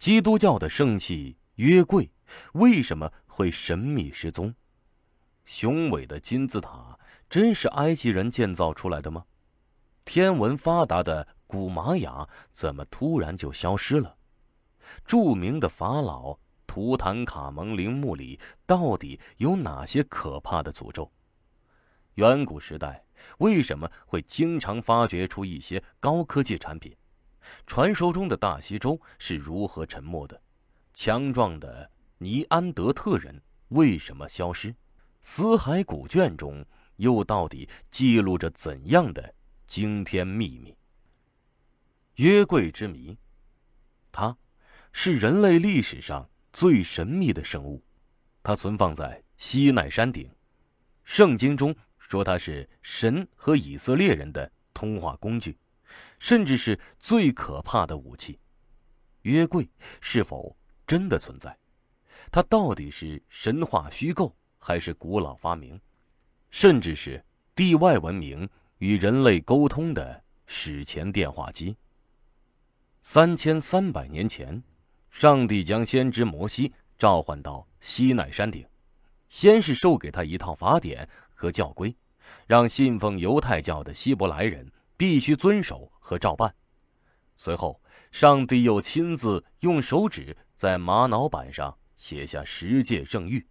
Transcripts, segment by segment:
基督教的圣器约柜为什么会神秘失踪？雄伟的金字塔真是埃及人建造出来的吗？天文发达的古玛雅怎么突然就消失了？著名的法老图坦卡蒙陵墓里到底有哪些可怕的诅咒？远古时代为什么会经常发掘出一些高科技产品？传说中的大西洲是如何沉没的？强壮的尼安德特人为什么消失？死海古卷中又到底记录着怎样的惊天秘密？约柜之谜，它，是人类历史上最神秘的生物，它存放在西奈山顶。圣经中说它是神和以色列人的通话工具。甚至是最可怕的武器，约柜是否真的存在？它到底是神话虚构还是古老发明？甚至是地外文明与人类沟通的史前电话机？三千三百年前，上帝将先知摩西召唤到西奈山顶，先是授给他一套法典和教规，让信奉犹太教的希伯来人。必须遵守和照办。随后，上帝又亲自用手指在玛瑙板上写下十诫圣谕，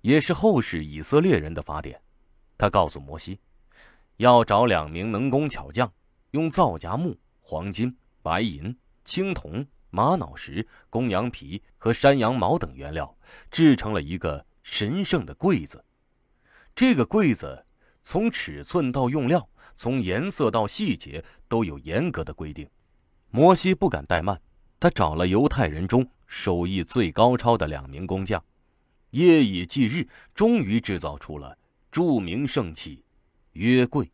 也是后世以色列人的法典。他告诉摩西，要找两名能工巧匠，用皂荚木、黄金、白银、青铜、玛瑙石、公羊皮和山羊毛等原料，制成了一个神圣的柜子。这个柜子，从尺寸到用料。从颜色到细节都有严格的规定。摩西不敢怠慢，他找了犹太人中手艺最高超的两名工匠，夜以继日，终于制造出了著名圣器——约柜。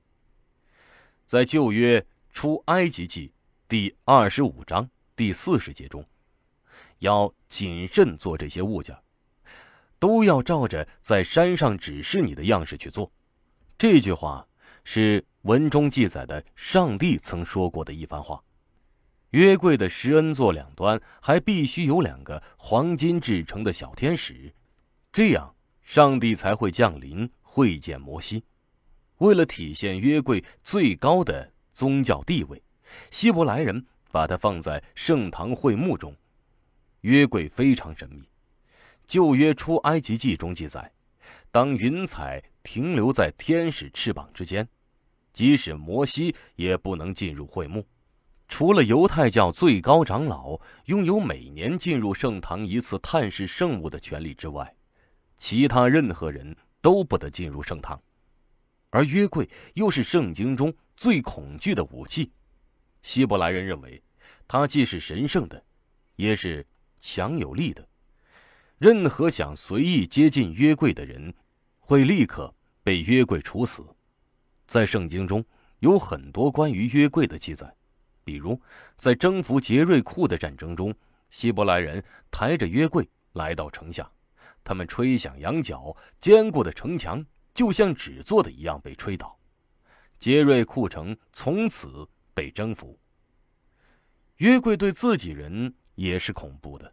在《旧约·出埃及记》第二十五章第四十节中，要谨慎做这些物件，都要照着在山上指示你的样式去做。这句话是。文中记载的上帝曾说过的一番话：约柜的石恩座两端还必须有两个黄金制成的小天使，这样上帝才会降临会见摩西。为了体现约柜最高的宗教地位，希伯来人把它放在圣堂会幕中。约柜非常神秘，《旧约·出埃及记》中记载，当云彩停留在天使翅膀之间。即使摩西也不能进入会幕。除了犹太教最高长老拥有每年进入圣堂一次探视圣物的权利之外，其他任何人都不得进入圣堂。而约柜又是圣经中最恐惧的武器。希伯来人认为，它既是神圣的，也是强有力的。任何想随意接近约柜的人，会立刻被约柜处死。在圣经中有很多关于约柜的记载，比如在征服杰瑞库的战争中，希伯来人抬着约柜来到城下，他们吹响羊角，坚固的城墙就像纸做的一样被吹倒，杰瑞库城从此被征服。约柜对自己人也是恐怖的，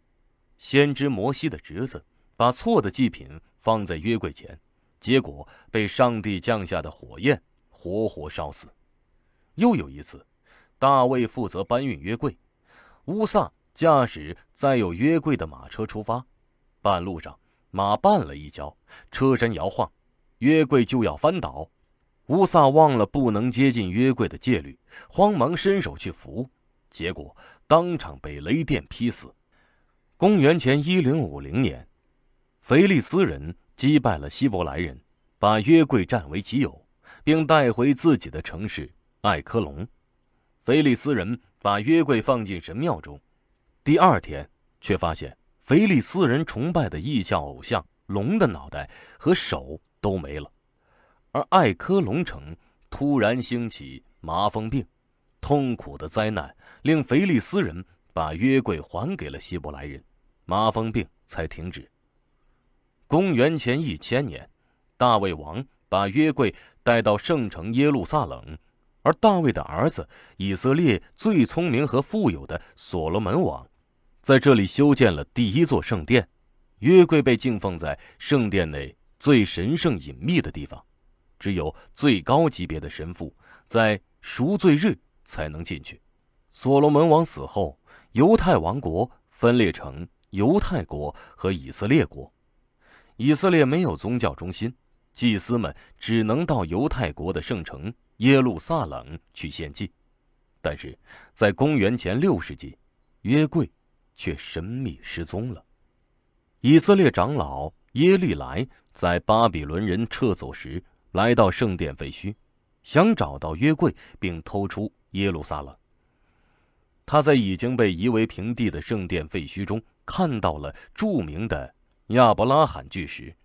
先知摩西的侄子把错的祭品放在约柜前，结果被上帝降下的火焰。活活烧死。又有一次，大卫负责搬运约柜，乌萨驾驶载有约柜的马车出发，半路上马绊了一跤，车身摇晃，约柜就要翻倒，乌萨忘了不能接近约柜的戒律，慌忙伸手去扶，结果当场被雷电劈死。公元前一零五零年，腓力斯人击败了希伯来人，把约柜占为己有。并带回自己的城市艾科隆，菲利斯人把约柜放进神庙中。第二天，却发现菲利斯人崇拜的异教偶像龙的脑袋和手都没了。而艾科隆城突然兴起麻风病，痛苦的灾难令菲利斯人把约柜还给了希伯来人，麻风病才停止。公元前一千年，大卫王。把约柜带到圣城耶路撒冷，而大卫的儿子以色列最聪明和富有的所罗门王，在这里修建了第一座圣殿。约柜被敬放在圣殿内最神圣隐秘的地方，只有最高级别的神父在赎罪日才能进去。所罗门王死后，犹太王国分裂成犹太国和以色列国。以色列没有宗教中心。祭司们只能到犹太国的圣城耶路撒冷去献祭，但是，在公元前六世纪，约柜却神秘失踪了。以色列长老耶利莱在巴比伦人撤走时来到圣殿废墟，想找到约柜并偷出耶路撒冷。他在已经被夷为平地的圣殿废墟中看到了著名的亚伯拉罕巨石。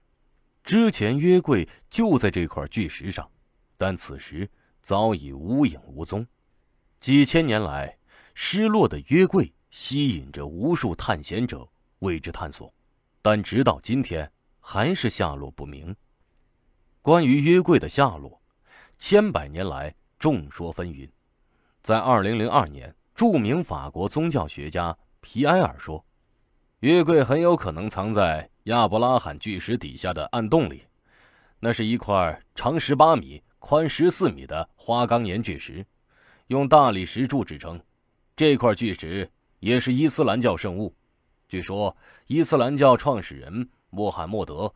之前约柜就在这块巨石上，但此时早已无影无踪。几千年来，失落的约柜吸引着无数探险者为之探索，但直到今天还是下落不明。关于约柜的下落，千百年来众说纷纭。在2002年，著名法国宗教学家皮埃尔说。月桂很有可能藏在亚伯拉罕巨石底下的暗洞里，那是一块长十八米、宽十四米的花岗岩巨石，用大理石柱支撑。这块巨石也是伊斯兰教圣物，据说伊斯兰教创始人穆罕默德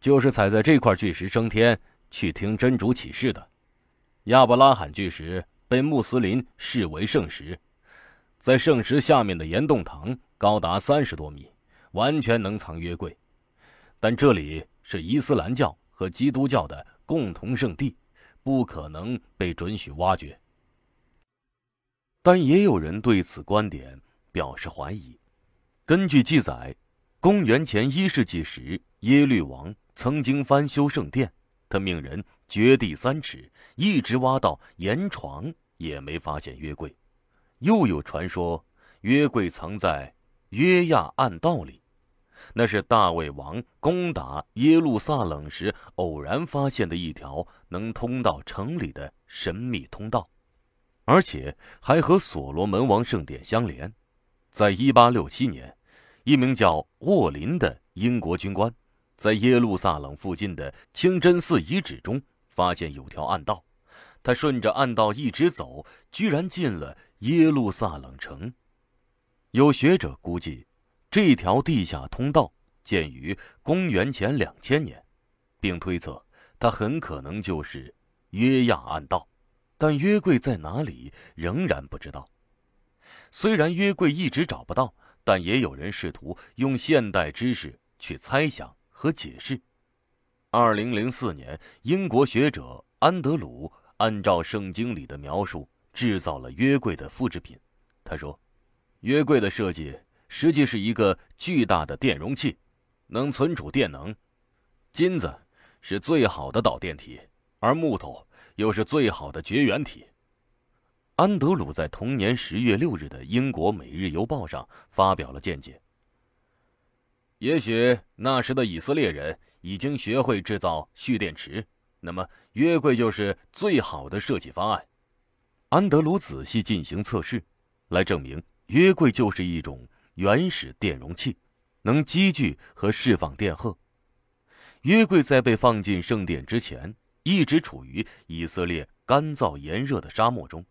就是踩在这块巨石升天，去听真主启示的。亚伯拉罕巨石被穆斯林视为圣石，在圣石下面的岩洞堂。高达三十多米，完全能藏约柜，但这里是伊斯兰教和基督教的共同圣地，不可能被准许挖掘。但也有人对此观点表示怀疑。根据记载，公元前一世纪时，耶律王曾经翻修圣殿，他命人掘地三尺，一直挖到岩床，也没发现约柜。又有传说，约柜藏在。约亚暗道里，那是大卫王攻打耶路撒冷时偶然发现的一条能通到城里的神秘通道，而且还和所罗门王圣殿相连。在1867年，一名叫沃林的英国军官，在耶路撒冷附近的清真寺遗址中发现有条暗道，他顺着暗道一直走，居然进了耶路撒冷城。有学者估计，这条地下通道建于公元前两千年，并推测它很可能就是约亚暗道，但约柜在哪里仍然不知道。虽然约柜一直找不到，但也有人试图用现代知识去猜想和解释。二零零四年，英国学者安德鲁按照圣经里的描述制造了约柜的复制品。他说。约柜的设计实际是一个巨大的电容器，能存储电能。金子是最好的导电体，而木头又是最好的绝缘体。安德鲁在同年十月六日的《英国每日邮报》上发表了见解。也许那时的以色列人已经学会制造蓄电池，那么约柜就是最好的设计方案。安德鲁仔细进行测试，来证明。约柜就是一种原始电容器，能积聚和释放电荷。约柜在被放进圣殿之前，一直处于以色列干燥炎热的沙漠中。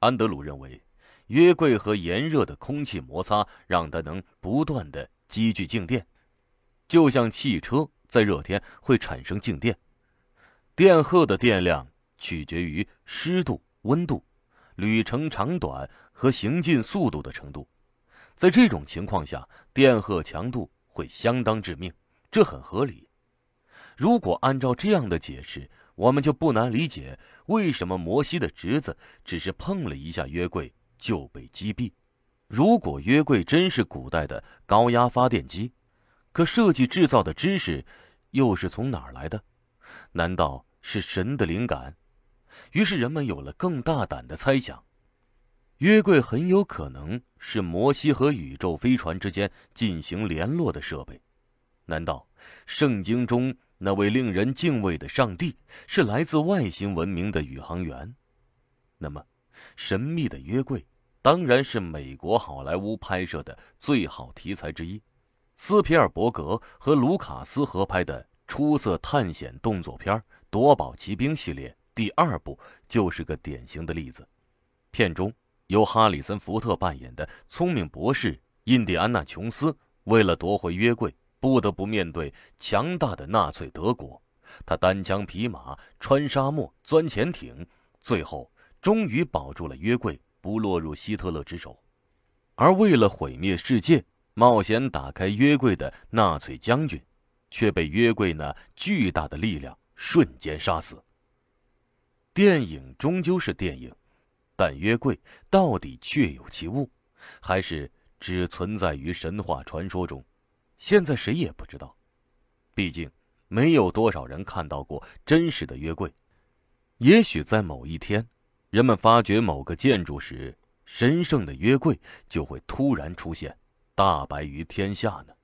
安德鲁认为，约柜和炎热的空气摩擦让它能不断的积聚静电，就像汽车在热天会产生静电。电荷的电量取决于湿度、温度。旅程长短和行进速度的程度，在这种情况下，电荷强度会相当致命，这很合理。如果按照这样的解释，我们就不难理解为什么摩西的侄子只是碰了一下约柜就被击毙。如果约柜真是古代的高压发电机，可设计制造的知识又是从哪儿来的？难道是神的灵感？于是人们有了更大胆的猜想：约柜很有可能是摩西和宇宙飞船之间进行联络的设备。难道圣经中那位令人敬畏的上帝是来自外星文明的宇航员？那么，神秘的约柜当然是美国好莱坞拍摄的最好题材之一。斯皮尔伯格和卢卡斯合拍的出色探险动作片《夺宝奇兵》系列。第二部就是个典型的例子，片中由哈里森·福特扮演的聪明博士——印第安纳·琼斯，为了夺回约柜，不得不面对强大的纳粹德国。他单枪匹马穿沙漠、钻潜艇，最后终于保住了约柜，不落入希特勒之手。而为了毁灭世界、冒险打开约柜的纳粹将军，却被约柜那巨大的力量瞬间杀死。电影终究是电影，但约柜到底确有其物，还是只存在于神话传说中？现在谁也不知道。毕竟，没有多少人看到过真实的约柜。也许在某一天，人们发掘某个建筑时，神圣的约柜就会突然出现，大白于天下呢？